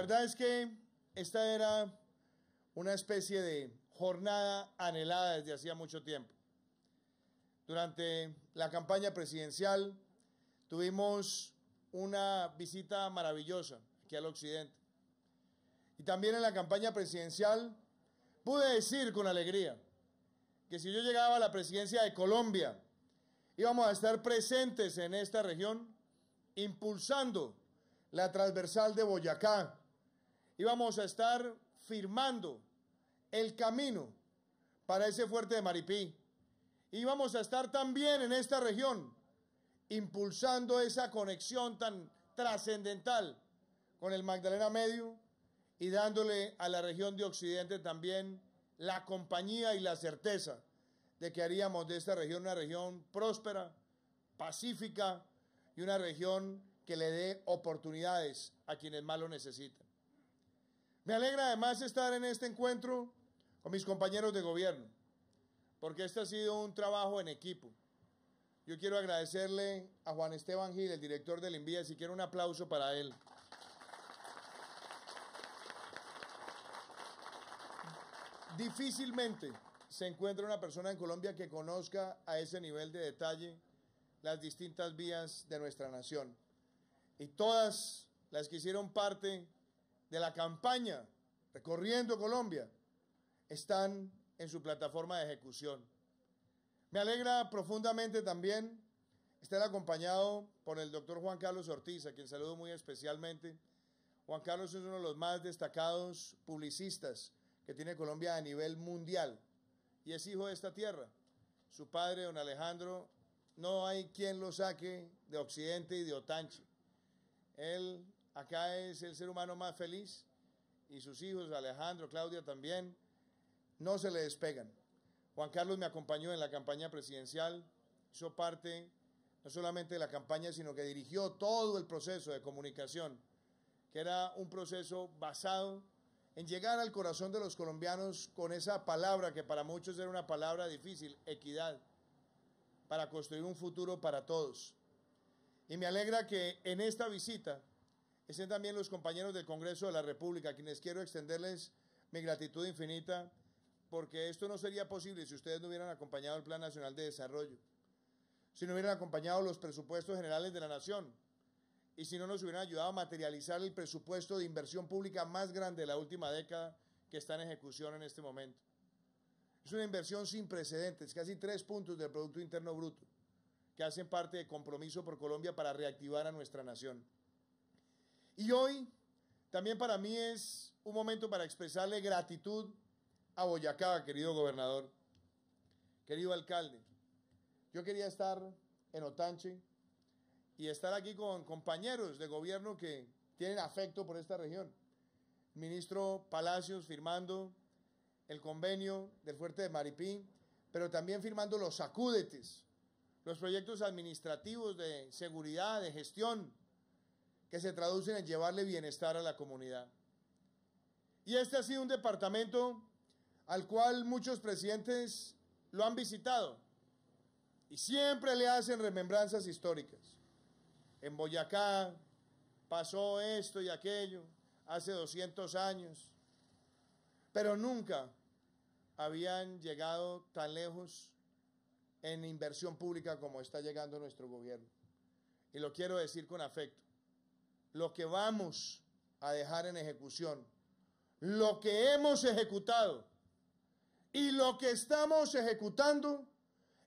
verdad es que esta era una especie de jornada anhelada desde hacía mucho tiempo. Durante la campaña presidencial tuvimos una visita maravillosa aquí al occidente. Y también en la campaña presidencial pude decir con alegría que si yo llegaba a la presidencia de Colombia, íbamos a estar presentes en esta región impulsando la transversal de Boyacá, íbamos a estar firmando el camino para ese fuerte de Maripí. Y vamos a estar también en esta región impulsando esa conexión tan trascendental con el Magdalena Medio y dándole a la región de Occidente también la compañía y la certeza de que haríamos de esta región una región próspera, pacífica y una región que le dé oportunidades a quienes más lo necesitan. Me alegra además estar en este encuentro con mis compañeros de gobierno, porque este ha sido un trabajo en equipo. Yo quiero agradecerle a Juan Esteban Gil, el director del INVIA, si quiero un aplauso para él. Difícilmente se encuentra una persona en Colombia que conozca a ese nivel de detalle las distintas vías de nuestra nación. Y todas las que hicieron parte de la campaña recorriendo Colombia están en su plataforma de ejecución. Me alegra profundamente también estar acompañado por el doctor Juan Carlos Ortiz, a quien saludo muy especialmente. Juan Carlos es uno de los más destacados publicistas que tiene Colombia a nivel mundial y es hijo de esta tierra. Su padre, don Alejandro, no hay quien lo saque de Occidente y de Otanche. Él Acá es el ser humano más feliz y sus hijos, Alejandro, Claudia también, no se le despegan. Juan Carlos me acompañó en la campaña presidencial, hizo parte no solamente de la campaña, sino que dirigió todo el proceso de comunicación, que era un proceso basado en llegar al corazón de los colombianos con esa palabra que para muchos era una palabra difícil, equidad, para construir un futuro para todos. Y me alegra que en esta visita Estén también los compañeros del Congreso de la República, a quienes quiero extenderles mi gratitud infinita, porque esto no sería posible si ustedes no hubieran acompañado el Plan Nacional de Desarrollo, si no hubieran acompañado los presupuestos generales de la Nación y si no nos hubieran ayudado a materializar el presupuesto de inversión pública más grande de la última década que está en ejecución en este momento. Es una inversión sin precedentes, casi tres puntos del Producto Interno Bruto, que hacen parte de compromiso por Colombia para reactivar a nuestra nación. Y hoy también para mí es un momento para expresarle gratitud a Boyacá, querido gobernador, querido alcalde. Yo quería estar en Otanche y estar aquí con compañeros de gobierno que tienen afecto por esta región. ministro Palacios firmando el convenio del fuerte de Maripí, pero también firmando los acúdetes, los proyectos administrativos de seguridad, de gestión, que se traducen en llevarle bienestar a la comunidad. Y este ha sido un departamento al cual muchos presidentes lo han visitado y siempre le hacen remembranzas históricas. En Boyacá pasó esto y aquello hace 200 años, pero nunca habían llegado tan lejos en inversión pública como está llegando nuestro gobierno. Y lo quiero decir con afecto lo que vamos a dejar en ejecución, lo que hemos ejecutado y lo que estamos ejecutando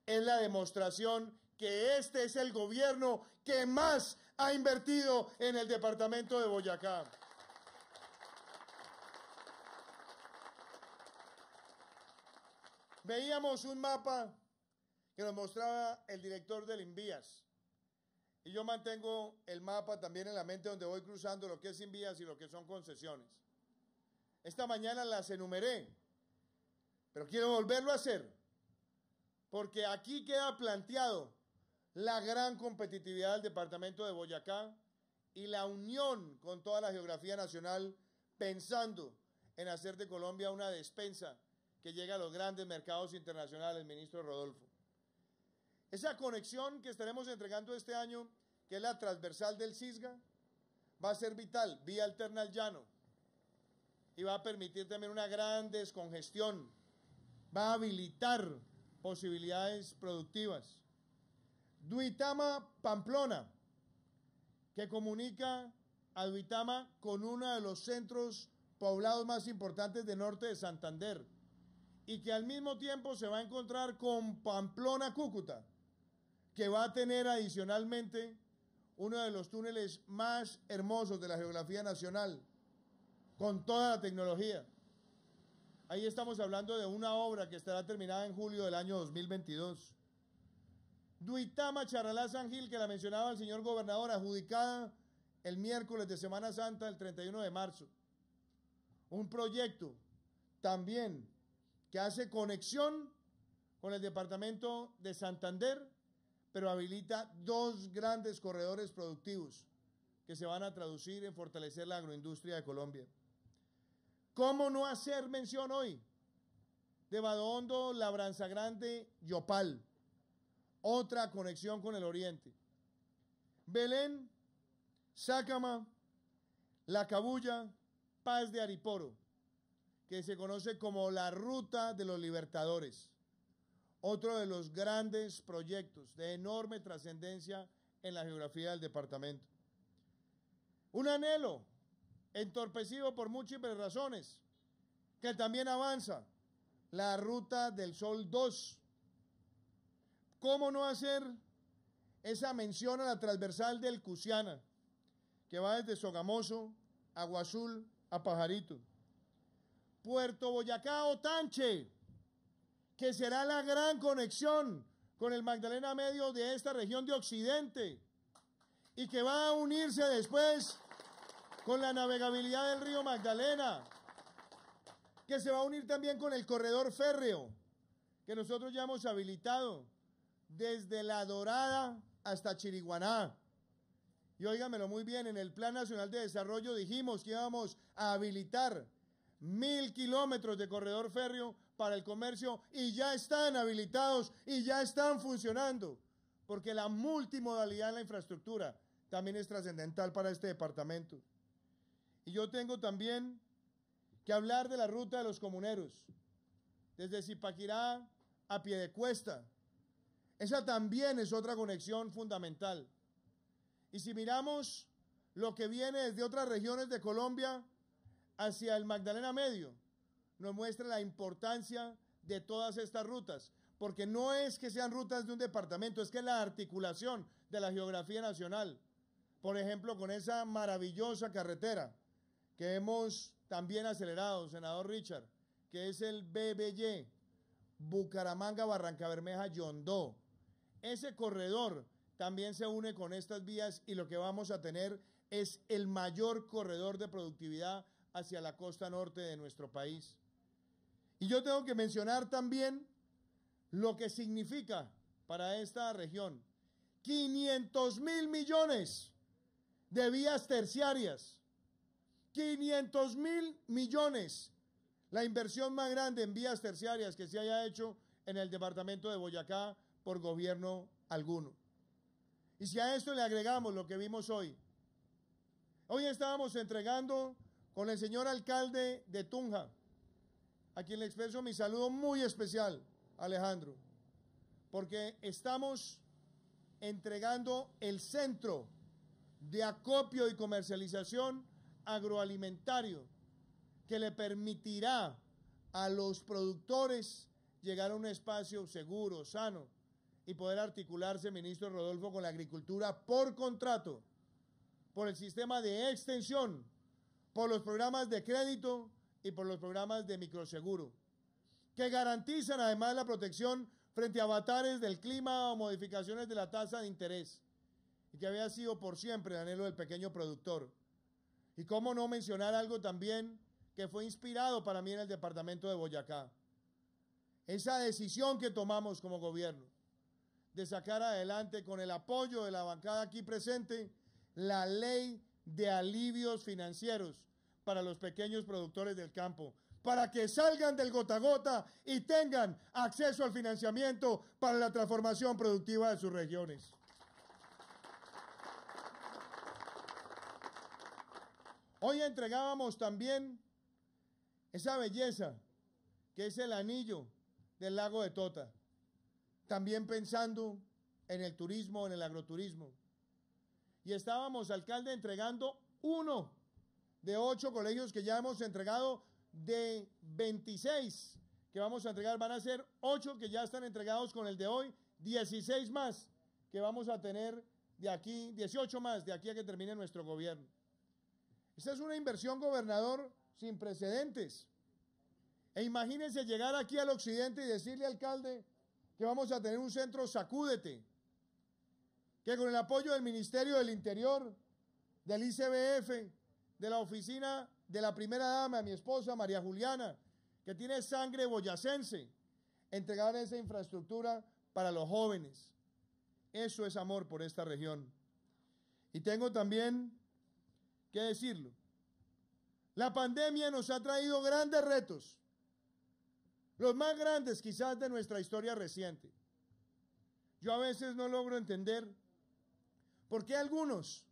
es la demostración que este es el gobierno que más ha invertido en el departamento de Boyacá. Veíamos un mapa que nos mostraba el director del Invías y yo mantengo el mapa también en la mente donde voy cruzando lo que es sin vías y lo que son concesiones. Esta mañana las enumeré, pero quiero volverlo a hacer, porque aquí queda planteado la gran competitividad del departamento de Boyacá y la unión con toda la geografía nacional pensando en hacer de Colombia una despensa que llegue a los grandes mercados internacionales, ministro Rodolfo. Esa conexión que estaremos entregando este año, que es la transversal del CISGA, va a ser vital, vía alterna al llano, y va a permitir también una gran descongestión, va a habilitar posibilidades productivas. Duitama Pamplona, que comunica a Duitama con uno de los centros poblados más importantes del norte de Santander, y que al mismo tiempo se va a encontrar con Pamplona Cúcuta que va a tener adicionalmente uno de los túneles más hermosos de la geografía nacional, con toda la tecnología. Ahí estamos hablando de una obra que estará terminada en julio del año 2022. Duitama Charalá San Gil, que la mencionaba el señor gobernador, adjudicada el miércoles de Semana Santa, el 31 de marzo. Un proyecto también que hace conexión con el departamento de Santander pero habilita dos grandes corredores productivos que se van a traducir en fortalecer la agroindustria de Colombia. ¿Cómo no hacer mención hoy de Badondo, Labranza Grande, Yopal? Otra conexión con el oriente. Belén, Sácama, La Cabulla, Paz de Ariporo, que se conoce como la Ruta de los Libertadores otro de los grandes proyectos de enorme trascendencia en la geografía del departamento. Un anhelo entorpecido por múltiples razones, que también avanza la ruta del Sol 2. ¿Cómo no hacer esa mención a la transversal del Cusiana, que va desde Sogamoso, Aguazul, a Pajarito? Puerto Boyacá, Tanche? que será la gran conexión con el Magdalena Medio de esta región de Occidente y que va a unirse después con la navegabilidad del río Magdalena, que se va a unir también con el corredor férreo que nosotros ya hemos habilitado desde La Dorada hasta Chiriguaná. Y óigamelo muy bien, en el Plan Nacional de Desarrollo dijimos que íbamos a habilitar mil kilómetros de corredor férreo para el comercio y ya están habilitados y ya están funcionando, porque la multimodalidad en la infraestructura también es trascendental para este departamento. Y yo tengo también que hablar de la ruta de los comuneros, desde Zipaquirá a Piedecuesta. Esa también es otra conexión fundamental. Y si miramos lo que viene desde otras regiones de Colombia hacia el Magdalena Medio, nos muestra la importancia de todas estas rutas, porque no es que sean rutas de un departamento, es que es la articulación de la geografía nacional, por ejemplo, con esa maravillosa carretera que hemos también acelerado, senador Richard, que es el BBY, Bucaramanga, Barranca Bermeja, Yondó. Ese corredor también se une con estas vías y lo que vamos a tener es el mayor corredor de productividad hacia la costa norte de nuestro país. Y yo tengo que mencionar también lo que significa para esta región. 500 mil millones de vías terciarias. 500 mil millones. La inversión más grande en vías terciarias que se haya hecho en el departamento de Boyacá por gobierno alguno. Y si a esto le agregamos lo que vimos hoy, hoy estábamos entregando con el señor alcalde de Tunja a quien le expreso mi saludo muy especial, Alejandro, porque estamos entregando el centro de acopio y comercialización agroalimentario que le permitirá a los productores llegar a un espacio seguro, sano y poder articularse, ministro Rodolfo, con la agricultura por contrato, por el sistema de extensión, por los programas de crédito, y por los programas de microseguro, que garantizan además la protección frente a avatares del clima o modificaciones de la tasa de interés, y que había sido por siempre el anhelo del pequeño productor. Y cómo no mencionar algo también que fue inspirado para mí en el departamento de Boyacá. Esa decisión que tomamos como gobierno de sacar adelante con el apoyo de la bancada aquí presente la ley de alivios financieros para los pequeños productores del campo, para que salgan del gota gota y tengan acceso al financiamiento para la transformación productiva de sus regiones. Hoy entregábamos también esa belleza que es el anillo del lago de Tota, también pensando en el turismo, en el agroturismo. Y estábamos, alcalde, entregando uno de ocho colegios que ya hemos entregado, de 26 que vamos a entregar, van a ser ocho que ya están entregados con el de hoy, 16 más que vamos a tener de aquí, 18 más de aquí a que termine nuestro gobierno. Esa es una inversión, gobernador, sin precedentes. E imagínense llegar aquí al occidente y decirle, alcalde, que vamos a tener un centro sacúdete, que con el apoyo del Ministerio del Interior, del ICBF, de la oficina de la primera dama, mi esposa María Juliana, que tiene sangre boyacense, entregar esa infraestructura para los jóvenes. Eso es amor por esta región. Y tengo también que decirlo. La pandemia nos ha traído grandes retos, los más grandes quizás de nuestra historia reciente. Yo a veces no logro entender por qué algunos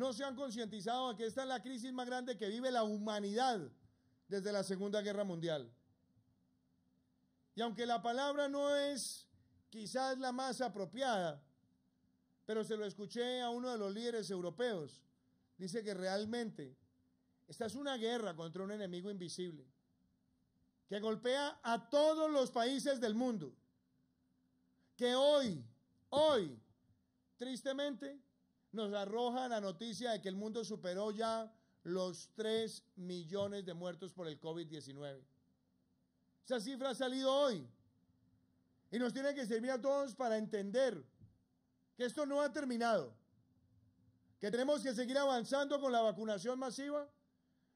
no se han concientizado de que esta es la crisis más grande que vive la humanidad desde la Segunda Guerra Mundial. Y aunque la palabra no es quizás la más apropiada, pero se lo escuché a uno de los líderes europeos, dice que realmente esta es una guerra contra un enemigo invisible que golpea a todos los países del mundo, que hoy, hoy, tristemente, nos arroja la noticia de que el mundo superó ya los 3 millones de muertos por el COVID-19. Esa cifra ha salido hoy y nos tiene que servir a todos para entender que esto no ha terminado, que tenemos que seguir avanzando con la vacunación masiva,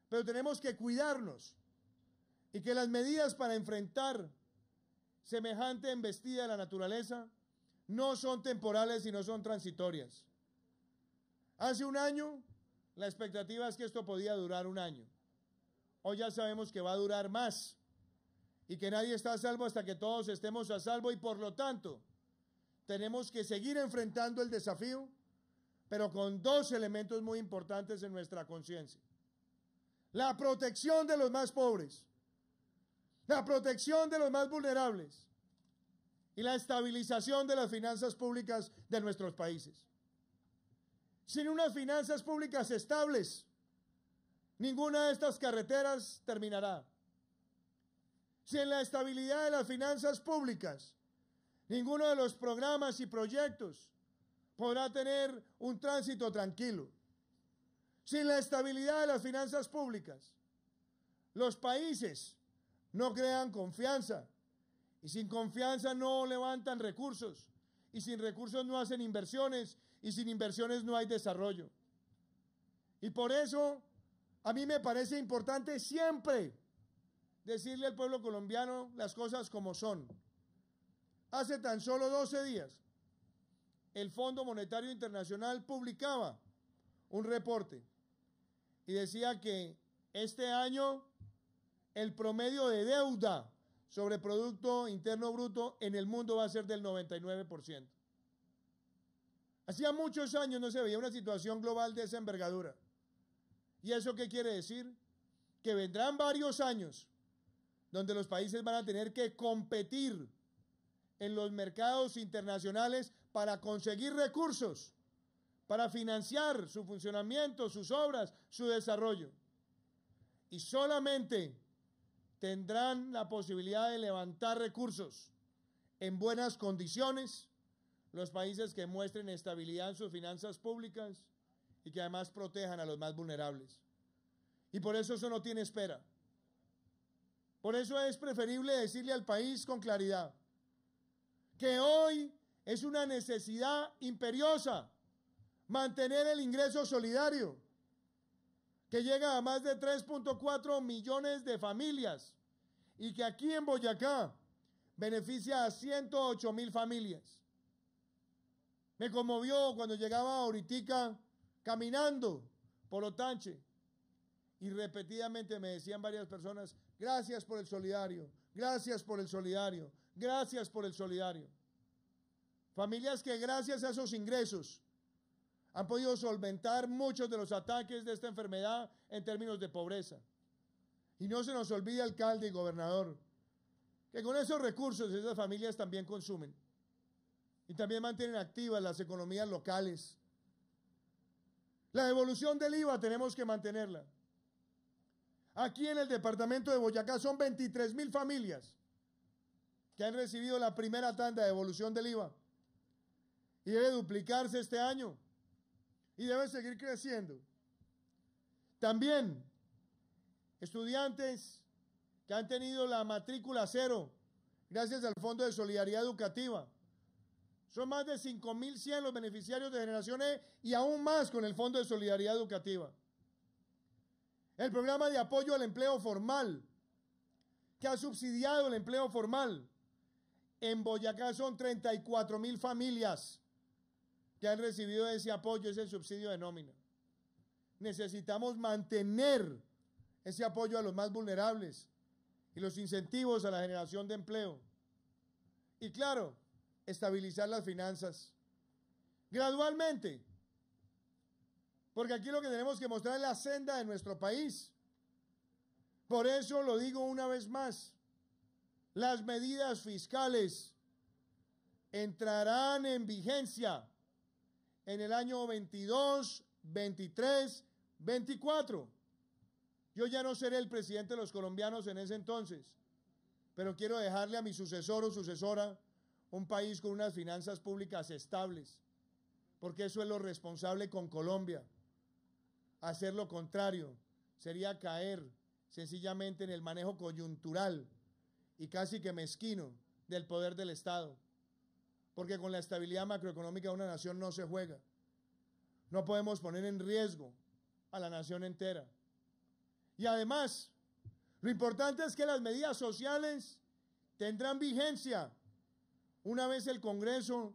pero tenemos que cuidarnos y que las medidas para enfrentar semejante embestida de la naturaleza no son temporales y no son transitorias. Hace un año, la expectativa es que esto podía durar un año. Hoy ya sabemos que va a durar más y que nadie está a salvo hasta que todos estemos a salvo y por lo tanto tenemos que seguir enfrentando el desafío, pero con dos elementos muy importantes en nuestra conciencia. La protección de los más pobres, la protección de los más vulnerables y la estabilización de las finanzas públicas de nuestros países sin unas finanzas públicas estables, ninguna de estas carreteras terminará. Sin la estabilidad de las finanzas públicas, ninguno de los programas y proyectos podrá tener un tránsito tranquilo. Sin la estabilidad de las finanzas públicas, los países no crean confianza y sin confianza no levantan recursos y sin recursos no hacen inversiones y sin inversiones no hay desarrollo. Y por eso a mí me parece importante siempre decirle al pueblo colombiano las cosas como son. Hace tan solo 12 días el Fondo Monetario Internacional publicaba un reporte y decía que este año el promedio de deuda sobre Producto Interno Bruto en el mundo va a ser del 99%. Hacía muchos años no se veía una situación global de esa envergadura. ¿Y eso qué quiere decir? Que vendrán varios años donde los países van a tener que competir en los mercados internacionales para conseguir recursos, para financiar su funcionamiento, sus obras, su desarrollo. Y solamente tendrán la posibilidad de levantar recursos en buenas condiciones los países que muestren estabilidad en sus finanzas públicas y que además protejan a los más vulnerables. Y por eso eso no tiene espera. Por eso es preferible decirle al país con claridad que hoy es una necesidad imperiosa mantener el ingreso solidario que llega a más de 3.4 millones de familias y que aquí en Boyacá beneficia a 108 mil familias. Me conmovió cuando llegaba a ahorita caminando por Otanche y repetidamente me decían varias personas, gracias por el solidario, gracias por el solidario, gracias por el solidario. Familias que gracias a esos ingresos han podido solventar muchos de los ataques de esta enfermedad en términos de pobreza. Y no se nos olvide, alcalde y gobernador, que con esos recursos esas familias también consumen. Y también mantienen activas las economías locales. La evolución del IVA tenemos que mantenerla. Aquí en el departamento de Boyacá son 23 mil familias que han recibido la primera tanda de evolución del IVA. Y debe duplicarse este año. Y debe seguir creciendo. También estudiantes que han tenido la matrícula cero gracias al Fondo de Solidaridad Educativa son más de 5.100 los beneficiarios de Generación E y aún más con el Fondo de Solidaridad Educativa. El programa de apoyo al empleo formal, que ha subsidiado el empleo formal. En Boyacá son 34.000 familias que han recibido ese apoyo, ese subsidio de nómina. Necesitamos mantener ese apoyo a los más vulnerables y los incentivos a la generación de empleo. Y claro, estabilizar las finanzas. Gradualmente. Porque aquí lo que tenemos que mostrar es la senda de nuestro país. Por eso lo digo una vez más. Las medidas fiscales entrarán en vigencia en el año 22, 23, 24. Yo ya no seré el presidente de los colombianos en ese entonces, pero quiero dejarle a mi sucesor o sucesora un país con unas finanzas públicas estables, porque eso es lo responsable con Colombia. Hacer lo contrario sería caer sencillamente en el manejo coyuntural y casi que mezquino del poder del Estado, porque con la estabilidad macroeconómica de una nación no se juega. No podemos poner en riesgo a la nación entera. Y además, lo importante es que las medidas sociales tendrán vigencia una vez el Congreso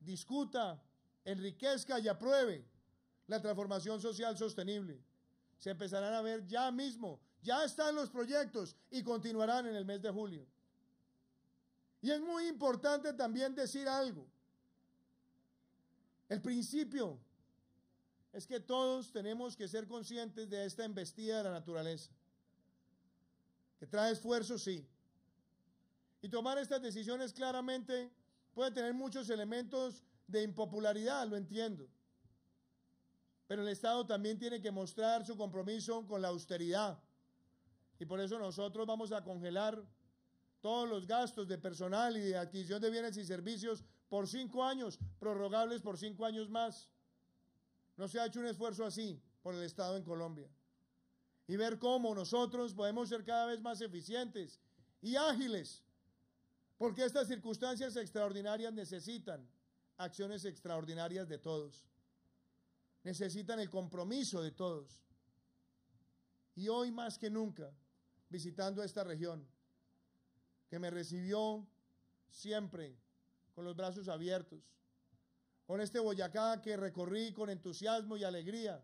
discuta, enriquezca y apruebe la transformación social sostenible, se empezarán a ver ya mismo, ya están los proyectos y continuarán en el mes de julio. Y es muy importante también decir algo. El principio es que todos tenemos que ser conscientes de esta embestida de la naturaleza, que trae esfuerzo, sí, y tomar estas decisiones claramente puede tener muchos elementos de impopularidad, lo entiendo. Pero el Estado también tiene que mostrar su compromiso con la austeridad. Y por eso nosotros vamos a congelar todos los gastos de personal y de adquisición de bienes y servicios por cinco años, prorrogables por cinco años más. No se ha hecho un esfuerzo así por el Estado en Colombia. Y ver cómo nosotros podemos ser cada vez más eficientes y ágiles porque estas circunstancias extraordinarias necesitan acciones extraordinarias de todos. Necesitan el compromiso de todos. Y hoy más que nunca, visitando esta región, que me recibió siempre con los brazos abiertos, con este Boyacá que recorrí con entusiasmo y alegría,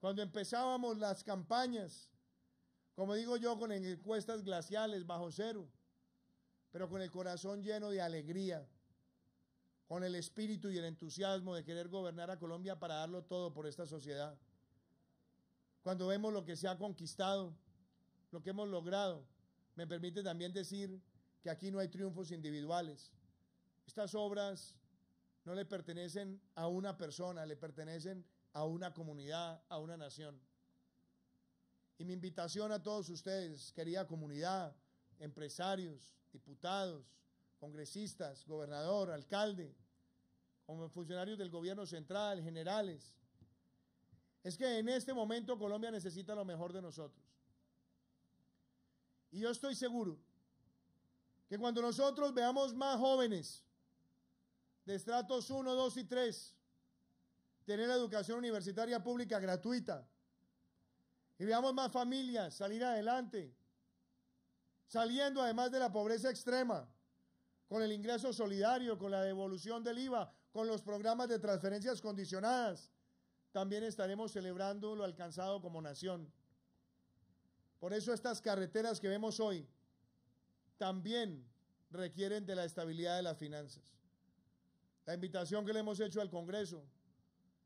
cuando empezábamos las campañas, como digo yo, con encuestas glaciales bajo cero, pero con el corazón lleno de alegría, con el espíritu y el entusiasmo de querer gobernar a Colombia para darlo todo por esta sociedad. Cuando vemos lo que se ha conquistado, lo que hemos logrado, me permite también decir que aquí no hay triunfos individuales. Estas obras no le pertenecen a una persona, le pertenecen a una comunidad, a una nación. Y mi invitación a todos ustedes, querida comunidad, empresarios, diputados, congresistas, gobernador, alcalde, como funcionarios del gobierno central, generales. Es que en este momento Colombia necesita lo mejor de nosotros. Y yo estoy seguro que cuando nosotros veamos más jóvenes de estratos 1, 2 y 3 tener educación universitaria pública gratuita y veamos más familias salir adelante, saliendo además de la pobreza extrema, con el ingreso solidario, con la devolución del IVA, con los programas de transferencias condicionadas, también estaremos celebrando lo alcanzado como nación. Por eso estas carreteras que vemos hoy también requieren de la estabilidad de las finanzas. La invitación que le hemos hecho al Congreso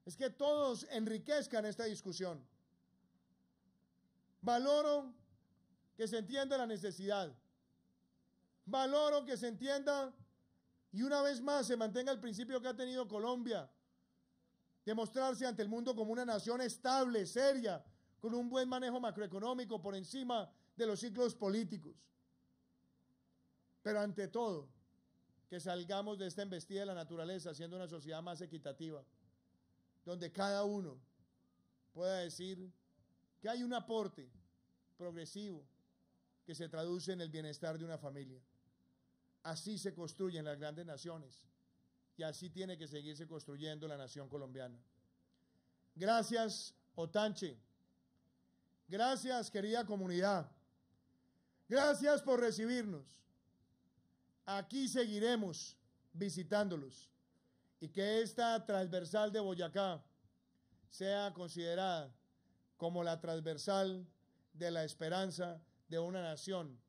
es que todos enriquezcan esta discusión. Valoro que se entienda la necesidad. Valoro que se entienda y una vez más se mantenga el principio que ha tenido Colombia de mostrarse ante el mundo como una nación estable, seria, con un buen manejo macroeconómico por encima de los ciclos políticos. Pero ante todo, que salgamos de esta embestida de la naturaleza siendo una sociedad más equitativa, donde cada uno pueda decir que hay un aporte progresivo que se traduce en el bienestar de una familia. Así se construyen las grandes naciones y así tiene que seguirse construyendo la nación colombiana. Gracias, Otanche. Gracias, querida comunidad. Gracias por recibirnos. Aquí seguiremos visitándolos y que esta transversal de Boyacá sea considerada como la transversal de la esperanza de una nación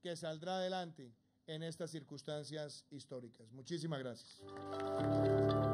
que saldrá adelante en estas circunstancias históricas. Muchísimas gracias.